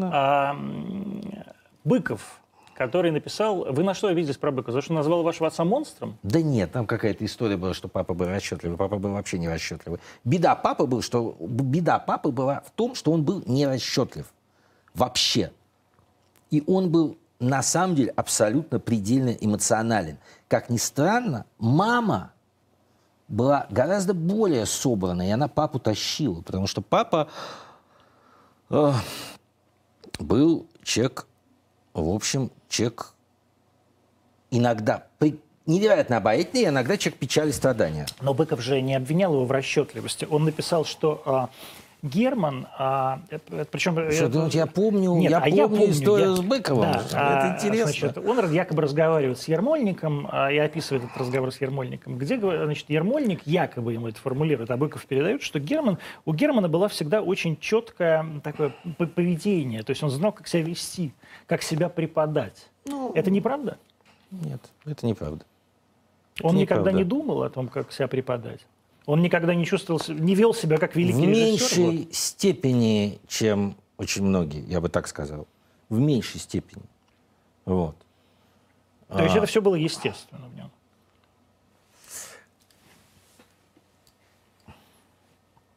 Да. А, Быков, который написал... Вы на что обиделись про Быкова? За что назвал вашего отца монстром? Да нет, там какая-то история была, что папа был расчетливый. Папа был вообще не расчетливый. Беда папы, был, что... Беда папы была в том, что он был не расчетлив. Вообще. И он был на самом деле абсолютно предельно эмоционален. Как ни странно, мама была гораздо более собрана, и она папу тащила, потому что папа... Э, был чек, в общем, чек иногда невероятно обаятельный, иногда человек печали страдания. Но Быков же не обвинял его в расчетливости. Он написал, что а, Герман, а, причем... Что, это, я помню, нет, я, а помню я помню историю я, с Быковым. Да, это а, интересно. Значит, он якобы разговаривает с Ермольником а, и описывает этот разговор с Ермольником, где, значит, Ермольник якобы ему это формулирует, а Быков передает, что Герман, у Германа была всегда очень четкое такое поведение, то есть он знал, как себя вести, как себя преподать. Ну, это неправда? Нет, это неправда. Он это неправда. никогда не думал о том, как себя преподать. Он никогда не чувствовал, не вел себя как великий режиссер? В меньшей вот. степени, чем очень многие, я бы так сказал. В меньшей степени. Вот. То а... есть это все было естественно в нем?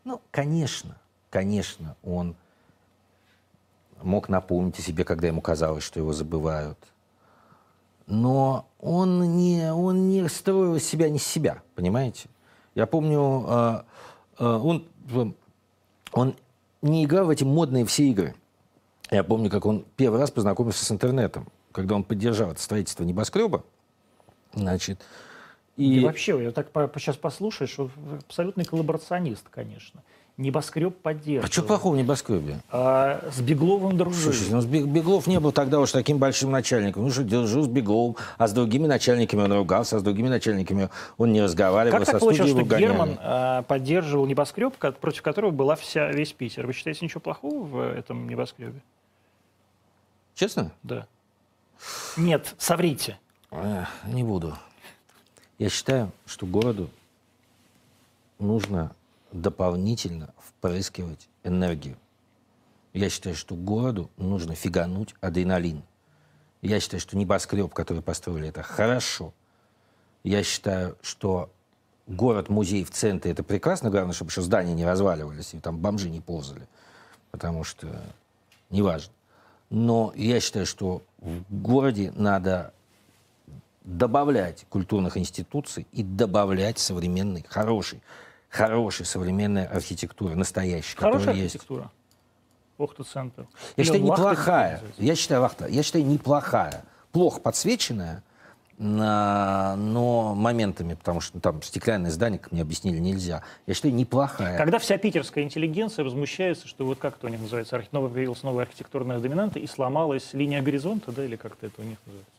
Ну, конечно, конечно, он мог напомнить о себе, когда ему казалось, что его забывают. Но он не, он не строил себя не себя, понимаете? Я помню, а, а, он, он не играл в эти модные все игры. Я помню, как он первый раз познакомился с интернетом, когда он поддержал это строительство небоскреба. Значит, и... и вообще, я так по сейчас что абсолютный коллаборационист, конечно. Небоскреб поддерживал. А что плохого в небоскребе? А, с Бегловым дружил. Слушай, ну, с Бег, Беглов не был тогда уж таким большим начальником. Ну что, держу с Бегловым, а с другими начальниками он ругался, а с другими начальниками он не разговаривал. Как так получилось, что гоняли. Герман а, поддерживал небоскреб, против которого была вся, весь Питер? Вы считаете, ничего плохого в э, этом небоскребе? Честно? Да. Нет, соврите. не буду. Я считаю, что городу нужно дополнительно впрыскивать энергию. Я считаю, что городу нужно фигануть адреналин. Я считаю, что небоскреб, который построили, это хорошо. Я считаю, что город-музей в центре это прекрасно. Главное, чтобы еще здания не разваливались и там бомжи не ползали. Потому что неважно. Но я считаю, что в городе надо добавлять культурных институций и добавлять современной, хорошей, хорошей современной архитектуры, настоящей, Хорошая которая архитектура. есть. Охта-центр. Я считаю, неплохая. Я считаю, вахта, я считаю, неплохая. Плохо подсвеченная, а, но моментами, потому что там стеклянное здание, как мне объяснили, нельзя. Я считаю, неплохая. Когда вся питерская интеллигенция возмущается, что вот как-то у них называется, новая появилась новая архитектурная доминанта и сломалась линия горизонта, да, или как-то это у них называется?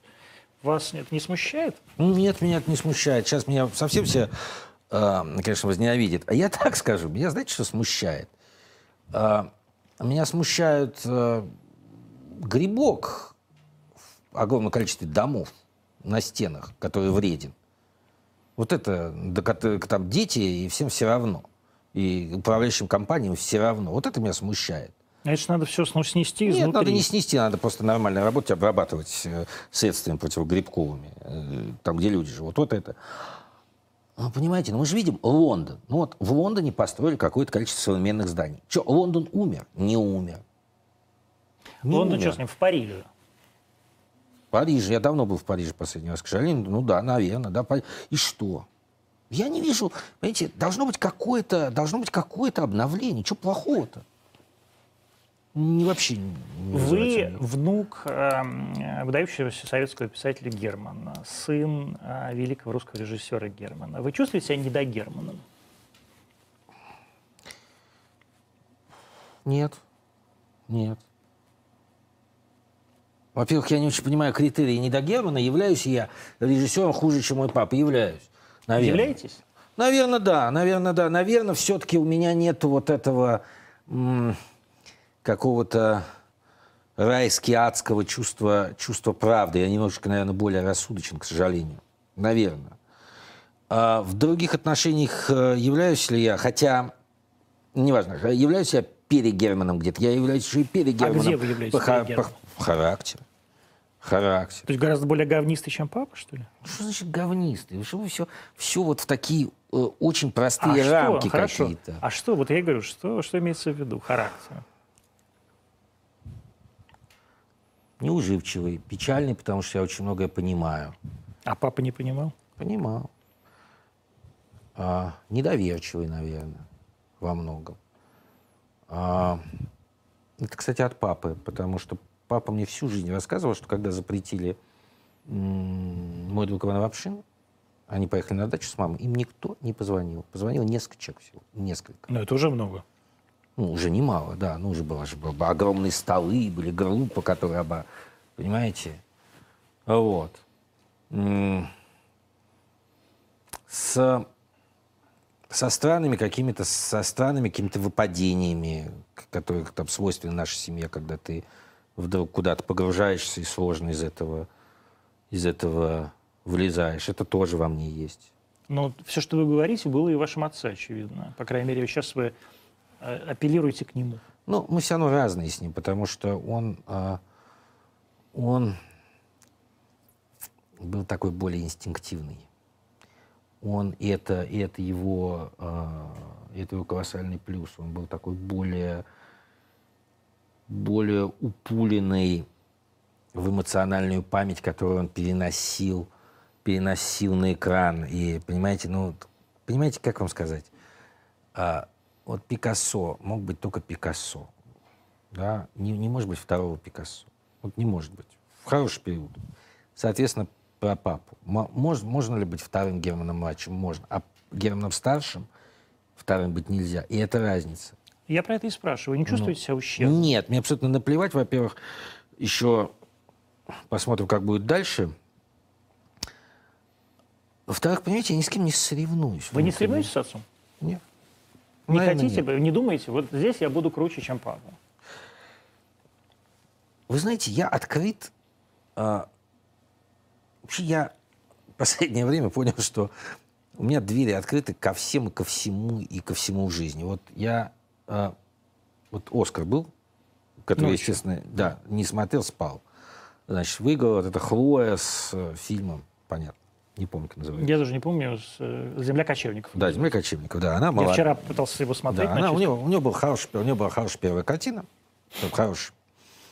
Вас это не смущает? Нет, меня это не смущает. Сейчас меня совсем все, э, конечно, возненавидят. А я так скажу, меня, знаете, что смущает? Э, меня смущает э, грибок в огромном количестве домов на стенах, который вреден. Вот это, там дети, и всем все равно. И управляющим компаниям все равно. Вот это меня смущает. А надо все ну, снести изнутри. надо не снести, надо просто нормально работать, обрабатывать э, средствами противогрибковыми, э, там, где люди живут. Вот это. Ну, понимаете, ну мы же видим Лондон. Ну вот в Лондоне построили какое-то количество современных зданий. Что, Лондон умер? Не умер. Не Лондон умер. что с ним? В Париже. В Париже. Я давно был в Париже последний раз. К ну да, наверное. Да, И что? Я не вижу, понимаете, должно быть какое-то, должно быть какое-то обновление. Что плохого-то? вообще не Вы внук э, выдающегося советского писателя Германа, сын э, великого русского режиссера Германа. Вы чувствуете себя не до недогерманом? Нет. Нет. Во-первых, я не очень понимаю критерии Германа. Являюсь я режиссером хуже, чем мой папа? Являюсь. Наверное. Являетесь? Наверное, да. Наверное, да. Наверное, все-таки у меня нет вот этого какого-то райски адского чувства, чувства правды. Я немножко, наверное, более рассудочен, к сожалению. Наверное. А в других отношениях э, являюсь ли я, хотя, неважно, э, являюсь я перегерманом где-то. Я являюсь еще и перегерманом. А где вы являетесь по, по, по характеру. Характер. То есть гораздо более говнистый, чем папа, что ли? Ну, что значит говнистый? Ну, что вы все, все вот в такие э, очень простые а рамки какие-то? А что? Вот я говорю, что, что имеется в виду? Характер. неуживчивый, печальный, потому что я очень многое понимаю. А папа не понимал? Понимал. А, недоверчивый, наверное, во многом. А, это, кстати, от папы, потому что папа мне всю жизнь рассказывал, что когда запретили мой друг Иван вапшин, они поехали на дачу с мамой, им никто не позвонил. Позвонил несколько человек всего, несколько. Но это уже много. Ну, уже немало, да. Ну, уже было, было огромные столы, были группы, которые оба... Понимаете? Вот. С, со странными какими-то, со странными какими-то выпадениями, которые там свойственны нашей семье, когда ты вдруг куда-то погружаешься и сложно из этого, из этого влезаешь. Это тоже во мне есть. Но ну, все, что вы говорите, было и вашем отце, очевидно. По крайней мере, сейчас вы а, апеллируете к нему? Ну, мы все равно разные с ним, потому что он, а, он был такой более инстинктивный. Он, и это, и это его, а, это его колоссальный плюс. Он был такой более, более упуленный в эмоциональную память, которую он переносил, переносил на экран. И, понимаете, ну, понимаете, как вам сказать? вот Пикассо мог быть только Пикассо. Да? Не, не может быть второго Пикассо. Вот не может быть. В хороший период. Соответственно, про папу. Мож, можно ли быть вторым Германом младшим? Можно. А Германом старшим вторым быть нельзя. И это разница. Я про это и спрашиваю. Не ну, чувствуете ну, себя ущербным? Нет, мне абсолютно наплевать. Во-первых, еще посмотрим, как будет дальше. Во-вторых, понимаете, я ни с кем не соревнуюсь. Вы не соревнуетесь с отцом? Нет. Не хотите, бы, не думаете, вот здесь я буду круче, чем Павел. Вы знаете, я открыт. Э, вообще я в последнее время понял, что у меня двери открыты ко всем и ко всему и ко всему в жизни. Вот я э, вот Оскар был, который, Ночью. Ну, естественно, да, не смотрел, спал. Значит, выиграл вот это Хлоя с э, фильмом, понятно не помню, как называется. Я даже не помню, э, «Земля кочевников». Да, «Земля кочевников», да. Она Я вчера пытался его смотреть. Да, она, у, него, у, него был хорош, у него была хорошая первая картина. Хорош.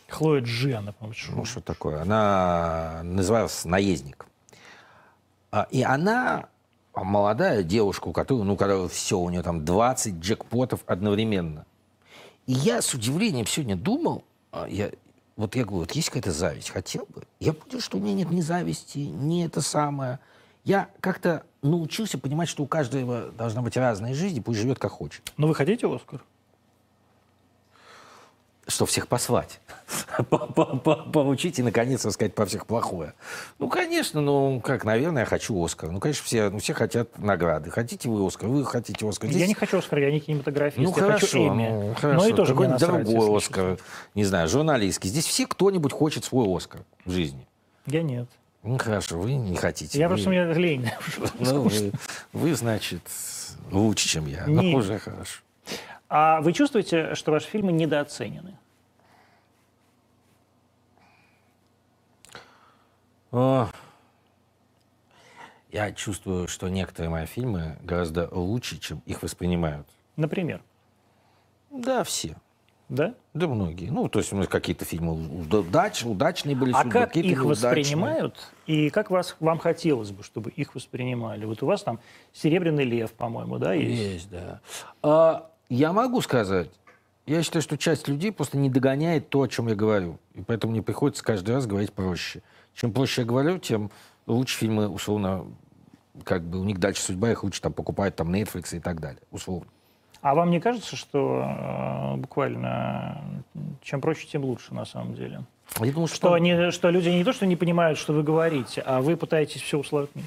Хлоя Джи, она, по-моему, Ну, что такое? Она называлась «Наездник». А, и она молодая девушка, у которой, ну, когда все, у нее там 20 джекпотов одновременно. И я с удивлением сегодня думал, а, я, вот я говорю, вот есть какая-то зависть, хотел бы. Я понял, что у меня нет ни зависти, ни это самое – я как-то научился понимать, что у каждого должна быть разная жизнь, и пусть живет как хочет. Но ну, вы хотите Оскар? Что, всех послать? Поучить и, наконец, рассказать про всех плохое. Ну, конечно, ну, как, наверное, я хочу Оскар. Ну, конечно, все, ну, все хотят награды. Хотите вы Оскар? Вы хотите Оскар? Здесь... Я не хочу Оскар, я не кинематографист. Ну, я хорошо, хочу Эми. ну, хорошо. Но и тоже Какой-нибудь другой Оскар, не знаю, журналистский. Здесь все кто-нибудь хочет свой Оскар в жизни. Я нет. Ну, хорошо, вы не хотите. Я вы... просто, мне лень. Ну, вы, вы, значит, лучше, чем я. Ну, Нет. Ну, уже хорошо. А вы чувствуете, что ваши фильмы недооценены? О, я чувствую, что некоторые мои фильмы гораздо лучше, чем их воспринимают. Например? Да, все. Да? Да многие. Ну, то есть какие-то фильмы удач, удачные были. А судьбы, как их воспринимают? И как вас, вам хотелось бы, чтобы их воспринимали? Вот у вас там «Серебряный лев», по-моему, да, есть? Есть, да. А, я могу сказать, я считаю, что часть людей просто не догоняет то, о чем я говорю. И поэтому мне приходится каждый раз говорить проще. Чем проще я говорю, тем лучше фильмы, условно, как бы у них дальше судьба, их лучше там покупают там Netflix и так далее, условно. А вам не кажется, что э, буквально чем проще, тем лучше на самом деле? А я думаю, что... Что, они, что люди не то, что не понимают, что вы говорите, а вы пытаетесь все усложнить.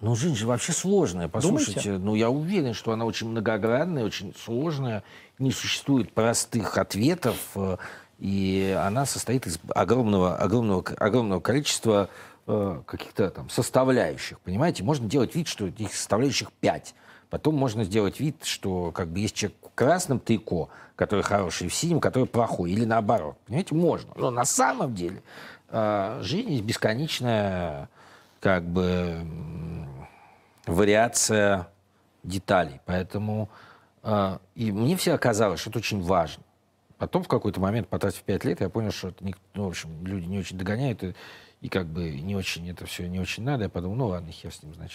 Ну, жизнь же вообще сложная. Послушайте, Думаете? ну я уверен, что она очень многогранная, очень сложная. Не существует простых ответов. Э, и она состоит из огромного, огромного, огромного количества э, каких-то там составляющих. Понимаете, можно делать вид, что этих составляющих пять Потом можно сделать вид, что как бы есть человек в красном трико, который хороший, в синем, который плохой, или наоборот. Понимаете, можно. Но на самом деле э, жизнь есть бесконечная как бы вариация деталей. Поэтому э, и мне всегда казалось, что это очень важно. Потом в какой-то момент, потратив пять лет, я понял, что это не, ну, в общем, люди не очень догоняют, и, и как бы не очень это все не очень надо. Я подумал, ну ладно, хер с ним, значит.